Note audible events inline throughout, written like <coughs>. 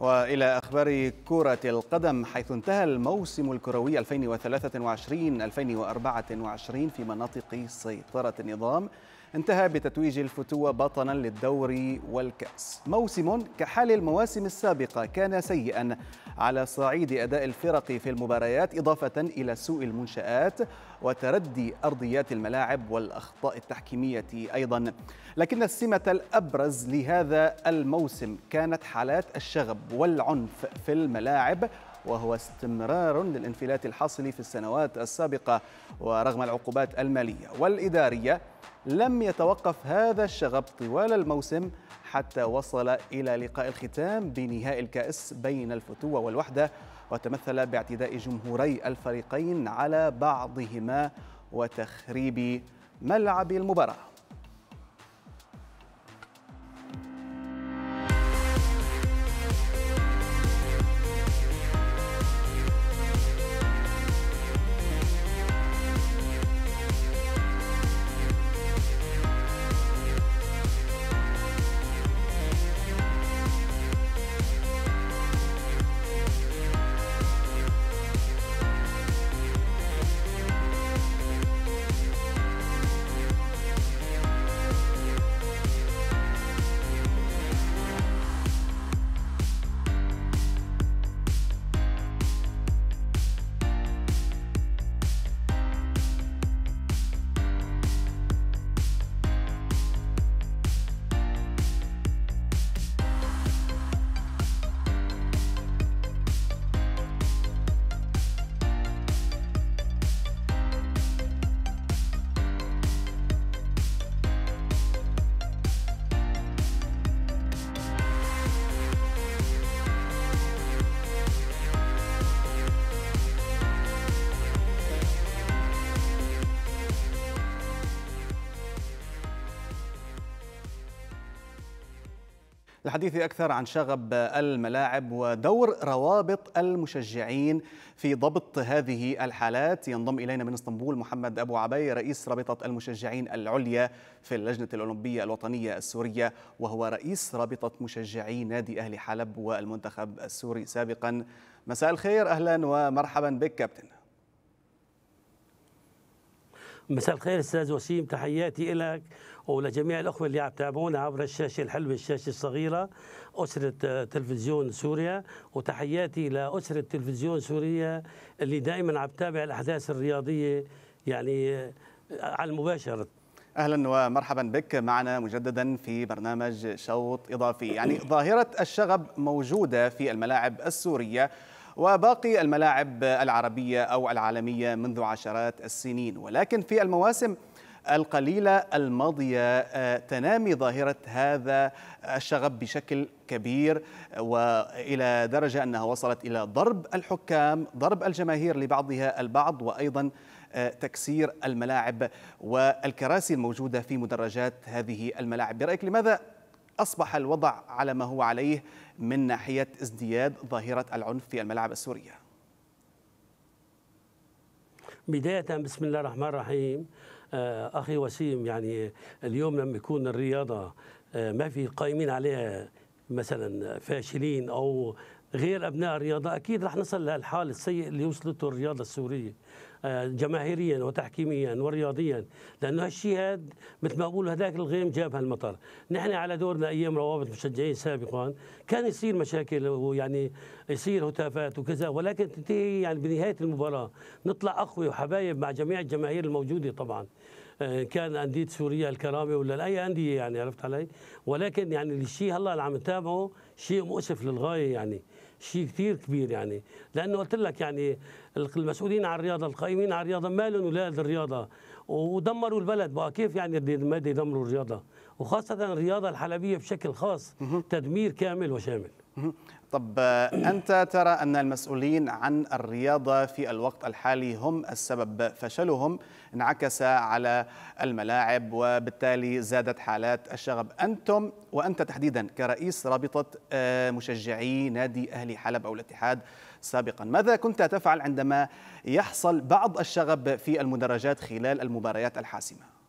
وإلى أخبار كرة القدم حيث انتهى الموسم الكروي 2023-2024 في مناطق سيطرة النظام انتهى بتتويج الفتوة بطلا للدوري والكأس موسم كحال المواسم السابقة كان سيئا على صعيد أداء الفرق في المباريات إضافة إلى سوء المنشآت وتردي أرضيات الملاعب والأخطاء التحكيمية أيضا لكن السمة الأبرز لهذا الموسم كانت حالات الشغب والعنف في الملاعب وهو استمرار للانفلات الحاصل في السنوات السابقة ورغم العقوبات المالية والإدارية لم يتوقف هذا الشغب طوال الموسم حتى وصل إلى لقاء الختام بنهائي الكأس بين الفتوة والوحدة وتمثل باعتداء جمهوري الفريقين على بعضهما وتخريب ملعب المباراه للحديث أكثر عن شغب الملاعب ودور روابط المشجعين في ضبط هذه الحالات ينضم إلينا من اسطنبول محمد أبو عبي رئيس رابطة المشجعين العليا في اللجنة الأولمبية الوطنية السورية وهو رئيس رابطة مشجعي نادي أهلي حلب والمنتخب السوري سابقا مساء الخير أهلا ومرحبا بك كابتن مساء الخير استاذ وسيم تحياتي لك ولجميع الاخوه اللي عم يتابعونا عبر الشاشه الحلوه الشاشه الصغيره اسره آه، تلفزيون سوريا وتحياتي لاسره تلفزيون سوريا اللي دائما عم تتابع الاحداث الرياضيه يعني آه، على المباشره اهلا ومرحبا بك معنا مجددا في برنامج شوط اضافي يعني <coughs> ظاهره الشغب موجوده في الملاعب السوريه وباقي الملاعب العربية أو العالمية منذ عشرات السنين ولكن في المواسم القليلة الماضية آه، تنامي ظاهرة هذا الشغب بشكل كبير وإلى درجة أنها وصلت إلى ضرب الحكام ضرب الجماهير لبعضها البعض وأيضا آه، تكسير الملاعب والكراسي الموجودة في مدرجات هذه الملاعب برأيك لماذا أصبح الوضع على ما هو عليه من ناحية ازدياد ظاهرة العنف في الملعب السورية بداية بسم الله الرحمن الرحيم آه، أخي وسيم يعني اليوم لما يكون الرياضة آه، ما في قائمين عليها مثلا فاشلين أو غير أبناء الرياضة أكيد رح نصل للحال السيء اللي وصلته الرياضة السورية جماهيريا وتحكيميا ورياضيا لانه هالشيء هذا مثل ما بقول هذاك الغيم جاب هالمطر نحن على دورنا ايام روابط مشجعين سابقا كان يصير مشاكل ويعني يصير هتافات وكذا ولكن تنتهي يعني بنهايه المباراه نطلع اقوى وحبايب مع جميع الجماهير الموجوده طبعا آه، كان انديه سوريا الكرامه ولا اي انديه يعني عرفت علي ولكن يعني الشيء هلا اللي عم نتابعه شيء مؤسف للغايه يعني شيء كثير كبير يعني لانه قلت لك يعني المسؤولين عن الرياضه القائمين على الرياضه ما لهم ولاد الرياضه ودمروا البلد بقى كيف يعني ما يدمروا الرياضه وخاصه الرياضه الحلبيه بشكل خاص تدمير كامل وشامل طب أنت ترى أن المسؤولين عن الرياضة في الوقت الحالي هم السبب فشلهم انعكس على الملاعب وبالتالي زادت حالات الشغب أنتم وأنت تحديدا كرئيس رابطة آه، مشجعي نادي أهلي حلب أو الاتحاد سابقا ماذا كنت تفعل عندما يحصل بعض الشغب في المدرجات خلال المباريات الحاسمة؟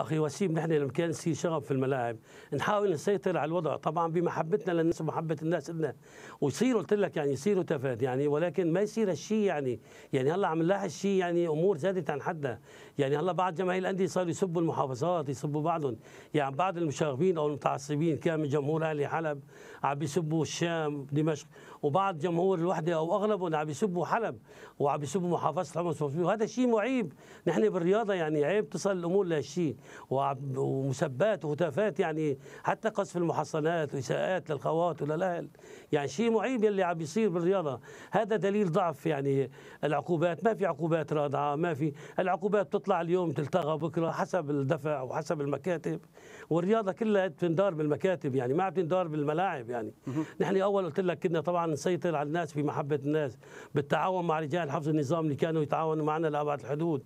اخي وسيم نحن لما كان في شغف في الملاعب نحاول نسيطر على الوضع طبعا بمحبتنا للناس ومحبه الناس لنا ويصير قلت لك يعني يصير تفاد يعني ولكن ما يصير هالشيء يعني يعني هلا عم نلاحظ شيء يعني امور زادت عن حدها يعني هلا بعض جماهير الانديه صاروا يسبوا المحافظات يسبوا بعضهم يعني بعض المشاغبين او المتعصبين كان من جمهور اهلي حلب عم يسبوا الشام دمشق وبعض جمهور الوحده او اغلبهم عم يسبوا حلب وعم يسبوا محافظه حمص وهذا شيء معيب نحن بالرياضه يعني عيب تصل الامور لهالشيء ومسبات وهتافات يعني حتى قصف المحصنات واساءات للخوات وللاهل يعني شيء معيب اللي عم بيصير بالرياضه هذا دليل ضعف يعني العقوبات ما في عقوبات رادعه ما في العقوبات بتطلع اليوم تلتغى بكره حسب الدفع وحسب المكاتب والرياضه كلها بتندار بالمكاتب يعني ما عم تندار بالملاعب يعني نحن اول قلت لك كنا طبعا نسيطر على الناس في محبه الناس بالتعاون مع رجال حفظ النظام اللي كانوا يتعاونوا معنا لابعد الحدود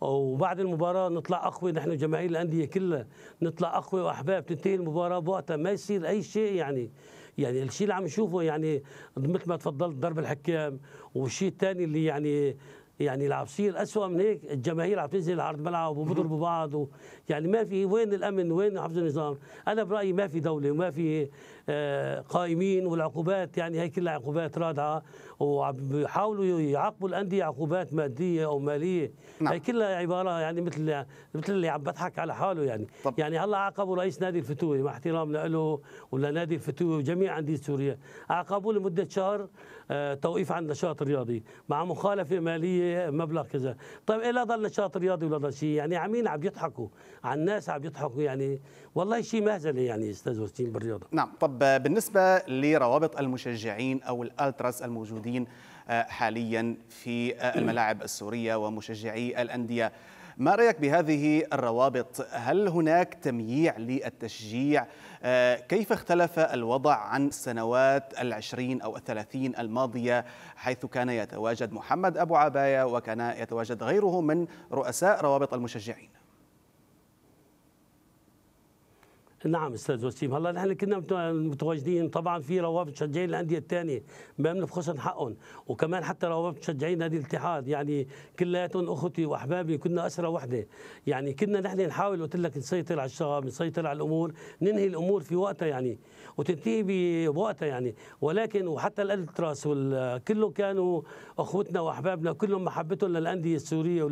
وبعد المباراه نطلع اقوى نحن جماهير فريق الانديه كلها نطلع اقوى واحباب تنتهي المباراه بوقتها ما يصير اي شيء يعني يعني الشيء اللي عم نشوفه يعني مثل ما تفضلت ضرب الحكام والشيء الثاني اللي يعني يعني اللي عم يصير اسوء من هيك الجماهير عم تنزل على ارض الملعب وبضربوا بعض يعني ما في وين الامن وين حفظ النظام انا برايي ما في دوله وما في قائمين والعقوبات يعني هي كلها عقوبات رادعه وبيحاولوا يعاقبوا الانديه عقوبات ماديه او ماليه نعم. هي كلها عباره يعني مثل مثل اللي عم بضحك على حاله يعني طب. يعني هلا عاقبوا رئيس نادي الفتوه مع احترام له ولنادي الفتوه وجميع انديه سوريا عاقبوه لمده شهر آه، توقيف عن النشاط الرياضي مع مخالفه ماليه مبلغ كذا طيب ايه لا ضل نشاط رياضي ولا ضل شيء يعني عمين عم يضحكوا على الناس عم يضحكوا يعني والله شيء مهزله يعني استاذ وسيم بالرياضه نعم طب طب بالنسبة لروابط المشجعين أو الألتراس الموجودين آه، حاليا في آه، الملاعب السورية ومشجعي الأندية ما رايك بهذه الروابط؟ هل هناك تمييع للتشجيع؟ آه، كيف اختلف الوضع عن السنوات العشرين او الثلاثين الماضيه حيث كان يتواجد محمد ابو عبايه وكان يتواجد غيره من رؤساء روابط المشجعين؟ نعم استاذ وسيم هلا نحن كنا متواجدين طبعا في روابط مشجعين الانديه الثانيه ما بنفخسهم حقهم وكمان حتى روابط مشجعين نادي الاتحاد يعني كلياتهم اخوتي واحبابي كنا اسره وحده يعني كنا نحن نحاول قلت لك نسيطر على الشباب نسيطر على الامور ننهي الامور في وقتها يعني وتنتهي بوقتها يعني ولكن وحتى الالتراس كله كانوا اخوتنا واحبابنا كلهم محبتهم للانديه السوريه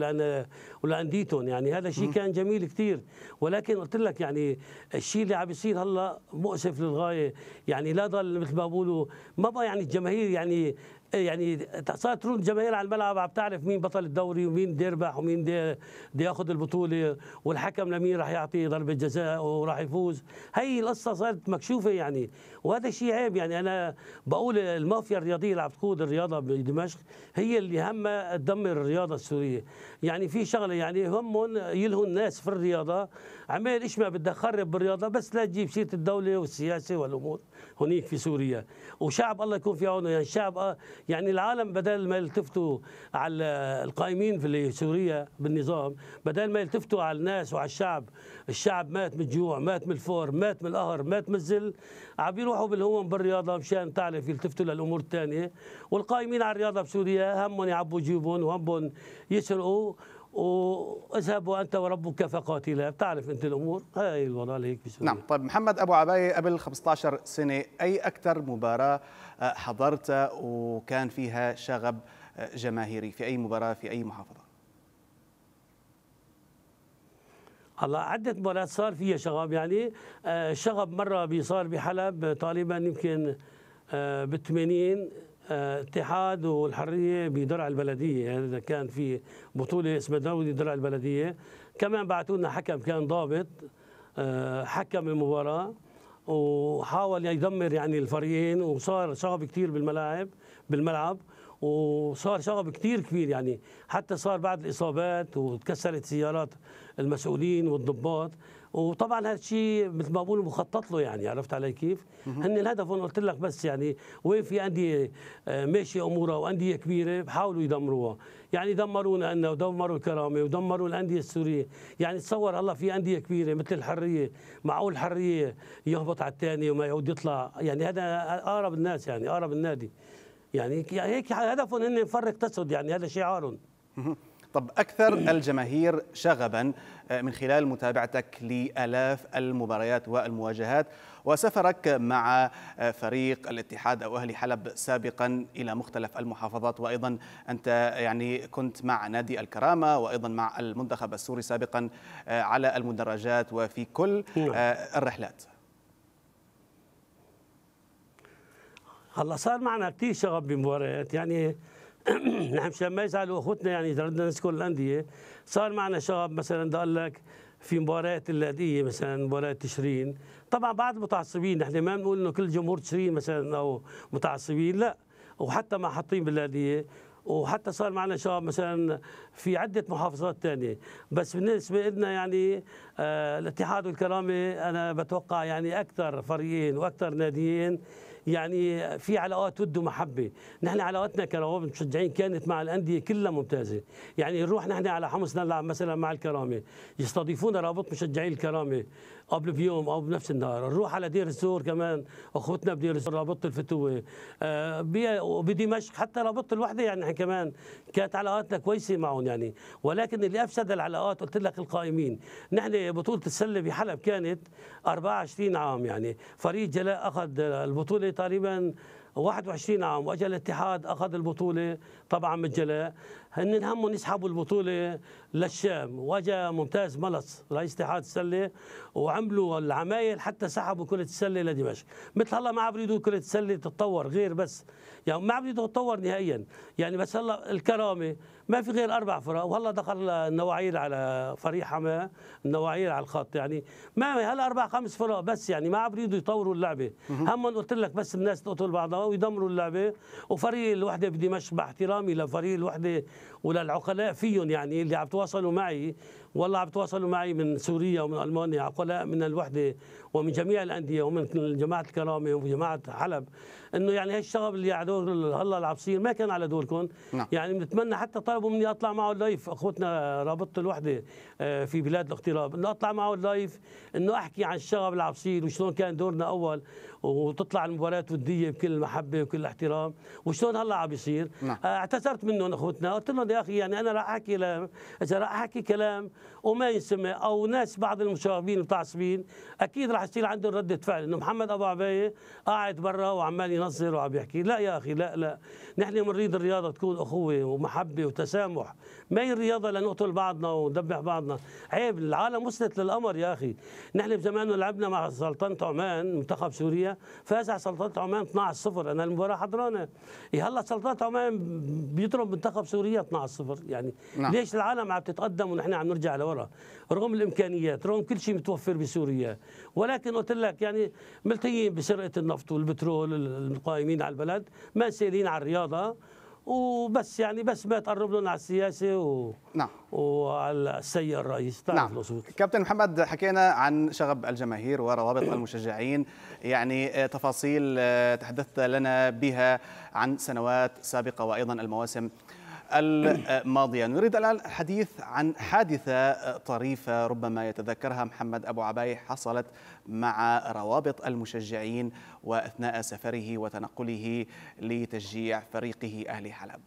ولانديتهم يعني هذا شيء كان جميل كثير ولكن قلت لك يعني الشيء الشيء اللي عم يصير هلا مؤسف للغايه يعني لا ضل مثل ما بقولوا ما بقى يعني الجماهير يعني يعني صارت تلون جماهير على الملعب عم تعرف مين بطل الدوري ومين بده يربح ومين بده ياخذ البطوله والحكم لمين راح يعطي ضربه جزاء وراح يفوز هي القصه صارت مكشوفه يعني وهذا الشيء عيب يعني انا بقول المافيا الرياضيه اللي عم تقود الرياضه بدمشق هي اللي همها تدمر الرياضه السوريه يعني في شغله يعني همهم يلهوا الناس في الرياضه عمال ايش ما بدها خرب بالرياضه بس لا تجيب سيره الدوله والسياسه والامور هنيك في سوريا وشعب الله يكون في عونه يعني الشعب يعني العالم بدل ما يلتفتوا على القائمين في سوريا بالنظام بدل ما يلتفتوا على الناس وعلى الشعب الشعب مات من الجوع مات من الفقر مات من القهر مات من الذل عم بيروحوا بالهمم بالرياضه مشان تعرف يلتفتوا للامور الثانيه والقائمين على الرياضه بسوريا همهم يعبوا جيوبهم وهمهم يسرقوا واذهب وانت وربك فقاتلا بتعرف انت الامور هاي الوضع اللي هيك بسوريا نعم طيب محمد ابو عبايه قبل 15 سنه اي اكثر مباراه آه، حضرتها وكان فيها شغب آه، جماهيري في اي مباراه في اي محافظه هلا عدة مباريات صار فيها شغب يعني آه، شغب مرة صار بحلب طالبا يمكن بال 80 اتحاد والحريه بدرع البلديه هذا يعني كان في بطوله اسمها دوري درع البلديه كمان بعثوا لنا حكم كان ضابط آه، حكم المباراه وحاول يدمر يعني الفريقين وصار شغب كثير بالملاعب بالملعب وصار شغب كثير كبير يعني حتى صار بعد الاصابات وتكسرت سيارات المسؤولين والضباط وطبعا هذا الشيء مثل ما بقولوا مخطط له يعني عرفت علي كيف؟ هن الهدف هون قلت لك بس يعني وين في انديه آه، ماشيه امورها وانديه كبيره بحاولوا يدمروها، يعني دمرونا أنا ودمروا الكرامة ودمروا الأندية السورية يعني تصور الله في أندية كبيرة مثل الحرية معقول الحرية يهبط على الثاني وما يعود يطلع يعني هذا أقرب الناس يعني أقرب النادي يعني هيك هدفهم هن نفرق تسد يعني هذا شعارهم طب أكثر الجماهير شغبا آه، من خلال متابعتك لآلاف المباريات والمواجهات وسفرك مع آه، فريق الاتحاد أو أهلي حلب سابقا إلى مختلف المحافظات وأيضا أنت يعني كنت مع نادي الكرامة وأيضا مع المنتخب السوري سابقا آه، على المدرجات وفي كل نعم. الرحلات هلا صار معنا كثير شغب بمباريات يعني <clears throat> نحن نعم، مشان ما يزعلوا اخوتنا يعني اذا بدنا نذكر الانديه صار معنا شاب مثلا بدي اقول لك في مباريات اللاديه مثلا مباراه تشرين طبعا بعض المتعصبين نحن ما بنقول انه كل جمهور تشرين مثلا او متعصبين لا وحتى ما حاطين باللاديه وحتى صار معنا شباب مثلا في عده محافظات ثانيه بس بالنسبه لنا يعني آه، الاتحاد والكرامه انا بتوقع يعني اكثر فريقين واكثر ناديين يعني في علاقات ود ومحبه، نحن علاقاتنا كروابط مشجعين كانت مع الانديه كلها ممتازه، يعني نروح نحن على حمص نلعب مثلا مع الكرامه، يستضيفونا رابط مشجعين الكرامه، قبل بيوم او بنفس النهار نروح على دير الزور كمان اخوتنا بدير الزور رابطه الفتوه وبدمشق آه، حتى رابطه الوحده يعني احنا كمان كانت علاقاتنا كويسه معهم يعني ولكن اللي افسد العلاقات قلت لك القائمين نحن بطوله السله بحلب كانت 24 عام يعني فريق جلاء اخذ البطوله تقريبا 21 عام واجى الاتحاد اخذ البطوله طبعا من جلاء هن همهم يسحبوا البطوله للشام واجى ممتاز ملص رئيس اتحاد السله وعملوا العمايل حتى سحبوا كره السله لدمشق مثل هلا ما عم يريدوا كره السله تتطور غير بس يعني ما عم يريدوا تتطور نهائيا يعني بس هلا الكرامه ما في غير أربع فرق وهلا دخل النواعير على فريق ما النواعير على الخط يعني ما هلا أربع خمس فرق بس يعني ما عم يريدوا يطوروا اللعبة هم قلت لك بس الناس تقتل بعضها ويدمروا اللعبة وفريق الوحدة بدي مش مع احترامي لفريق الوحدة وللعقلاء فيهم يعني اللي عم تواصلوا معي والله عم تواصلوا معي من سوريا ومن ألمانيا عقلاء من الوحدة ومن جميع الأندية ومن جماعة الكرامة وجماعة حلب إنه يعني هالشغب اللي هلا اللي عم ما كان على دوركم نعم. يعني بنتمنى حتى طلب طلبوا مني اطلع معه اللايف اخوتنا رابطه الوحده آه، في بلاد الاغتراب انه اطلع معه اللايف انه احكي عن الشغب العبسيل وشلون كان دورنا اول وتطلع المباريات وديه بكل محبه وكل احترام وشلون هلا عم بيصير نعم. آه، اعتذرت منهم اخوتنا قلت لهم يا اخي يعني انا راح احكي ل... اذا راح احكي كلام وما ينسمع او ناس بعض المشاغبين المتعصبين اكيد راح يصير عندهم رده فعل انه محمد ابو عبايه قاعد برا وعمال ينظر وعم يحكي لا يا اخي لا لا نحن بنريد الرياضه تكون اخوه ومحبه وتسامح ما هي الرياضه لنقتل بعضنا وندبح بعضنا عيب العالم وصلت للامر يا اخي نحن بزمان لعبنا مع سلطنه عمان منتخب سوريا الثانية فازع سلطنة عمان 12-0 أنا المباراة حضرانة هلا سلطنة عمان بيضرب منتخب سوريا 12-0 يعني نعم. ليش العالم عم تتقدم ونحن عم نرجع لورا رغم الإمكانيات رغم كل شيء متوفر بسوريا ولكن قلت لك يعني ملتهيين بسرقة النفط والبترول القائمين على البلد ما سائلين على الرياضة وبس يعني بس ما يتقرب لهم على السياسه و... نعم وعلى السيد الرئيس نعم الأصول. كابتن محمد حكينا عن شغب الجماهير وروابط <coughs> المشجعين يعني آه، تفاصيل آه، تحدثت لنا بها عن سنوات سابقه وايضا المواسم الماضية نريد الآن الحديث عن حادثة طريفة ربما يتذكرها محمد أبو عباي حصلت مع روابط المشجعين وأثناء سفره وتنقله لتشجيع فريقه أهل حلب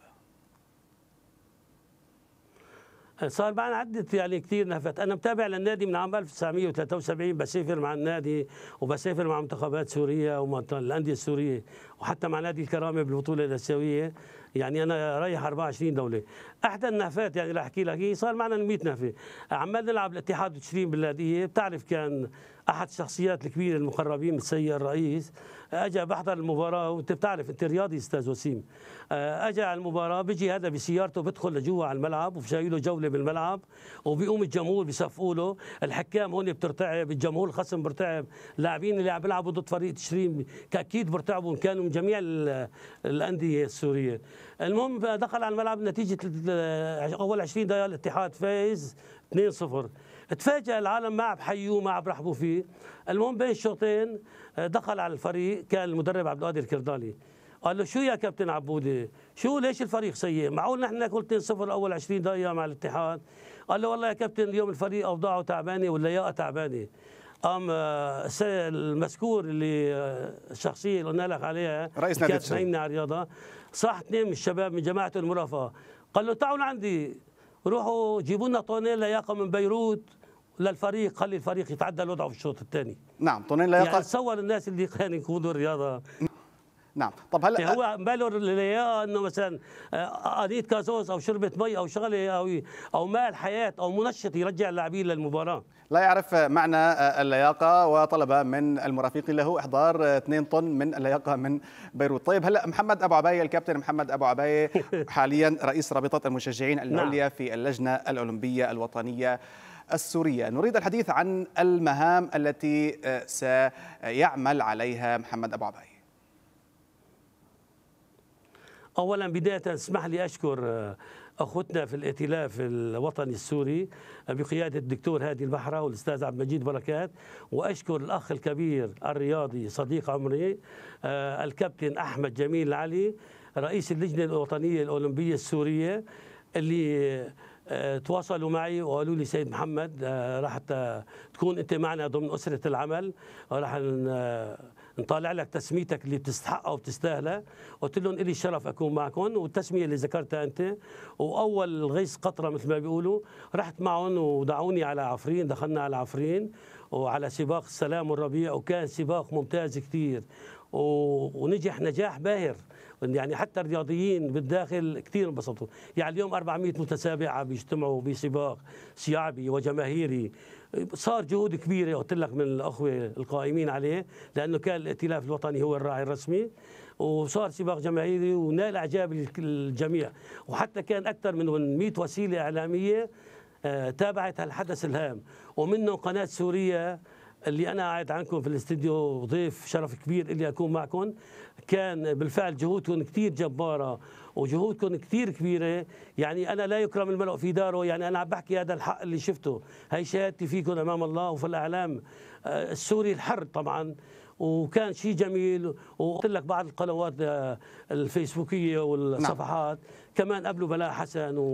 صار معنا عدة يعني كثير نفت أنا متابع للنادي من عام 1973 بسافر مع النادي وبسافر مع منتخبات سوريا والأندية السورية وحتى مع نادي الكرامه بالبطوله الاسيويه يعني انا رايح 24 دوله احدى النهفات يعني رح احكي لك هي صار معنا 100 نهفه عمال نلعب الاتحاد 20 بلاديه بتعرف كان احد الشخصيات الكبيره المقربين من السيد الرئيس اجى بحضر المباراه وانت بتعرف انت رياضي استاذ وسيم آه، اجى على المباراه بيجي هذا بسيارته بدخل لجوا على الملعب وبشاي له جوله بالملعب وبيقوم الجمهور بيصفقوا له الحكام هون بترتعب الجمهور الخصم برتعب اللاعبين اللي عم بيلعبوا ضد فريق تشرين اكيد برتعبوا ان كانوا جميع الانديه السوريه المهم دخل على الملعب نتيجه اول 20 دقيقه الاتحاد فايز 2-0 تفاجئ العالم ما عم حيوه ما عم رحبوا فيه المهم بين الشوطين دخل على الفريق كان المدرب عبد القادر الكرداني قال له شو يا كابتن عبودي شو ليش الفريق سيء معقول نحن ناكل 2-0 اول 20 دقيقه مع الاتحاد قال له والله يا كابتن اليوم الفريق اوضاعه تعبانه واللياقه تعبانه قام آه، المذكور اللي آه، الشخصيه اللي قلنا لك عليها رئيس نادي كانت نايمنا الرياضه صح اثنين من الشباب من جماعه المرافقه قال له تعالوا عندي روحوا جيبوا لنا طونيل لياقه من بيروت للفريق خلي الفريق يتعدى الوضع في الشوط الثاني نعم طونيل لياقه يعني تصور الناس اللي كانوا يقودوا الرياضه نعم طب هلا إيه، هو بالور اللي هي انه مثلا قضيه آه، كازوز او شربه مي او شغله او او مال حياه او منشط يرجع اللاعبين للمباراه لا يعرف معنى آه، اللياقه وطلب من المرافقين له احضار 2 آه، طن من اللياقه من بيروت طيب هلا محمد ابو عبايه الكابتن محمد ابو عبايه <laughs> حاليا رئيس رابطه المشجعين نعم. العليا نعم. في اللجنه الاولمبيه الوطنيه السورية نريد الحديث عن المهام التي سيعمل عليها محمد أبو عباية اولا بدايه اسمح لي اشكر آه، اخوتنا في الائتلاف الوطني السوري آه، بقياده الدكتور هادي البحره والاستاذ عبد المجيد بركات واشكر الاخ الكبير الرياضي صديق عمري آه، الكابتن احمد جميل العلي رئيس اللجنه الوطنيه الاولمبيه السوريه اللي تواصلوا معي وقالوا لي سيد محمد راح تكون انت معنا ضمن اسره العمل وراح نطالع لك تسميتك اللي بتستحقها وبتستاهلها قلت لهم إلي الشرف أكون معكم والتسمية اللي ذكرتها أنت وأول غيث قطرة مثل ما بيقولوا رحت معهم ودعوني على عفرين دخلنا على عفرين وعلى سباق السلام والربيع وكان سباق ممتاز كثير ونجح نجاح باهر يعني حتى الرياضيين بالداخل كثير انبسطوا يعني اليوم 400 متسابعة بيجتمعوا بسباق شعبي وجماهيري صار جهود كبيرة قلت لك من الأخوة القائمين عليه لأنه كان الائتلاف الوطني هو الراعي الرسمي وصار سباق جماهيري ونال إعجاب الجميع وحتى كان أكثر من 100 وسيلة إعلامية آه، تابعت هالحدث الهام ومنه قناة سوريا اللي انا قاعد عنكم في الاستديو ضيف شرف كبير اللي اكون معكم كان بالفعل جهودكم كثير جبارة وجهودكم كثير كبيرة يعني أنا لا يكرم الملء في داره يعني أنا عم بحكي هذا الحق اللي شفته هي شهادتي فيكم أمام الله وفي الإعلام آه، السوري الحر طبعا وكان شيء جميل وقلت لك بعض القنوات آه، الفيسبوكية نعم. والصفحات نعم. كمان قبله بلا حسن و...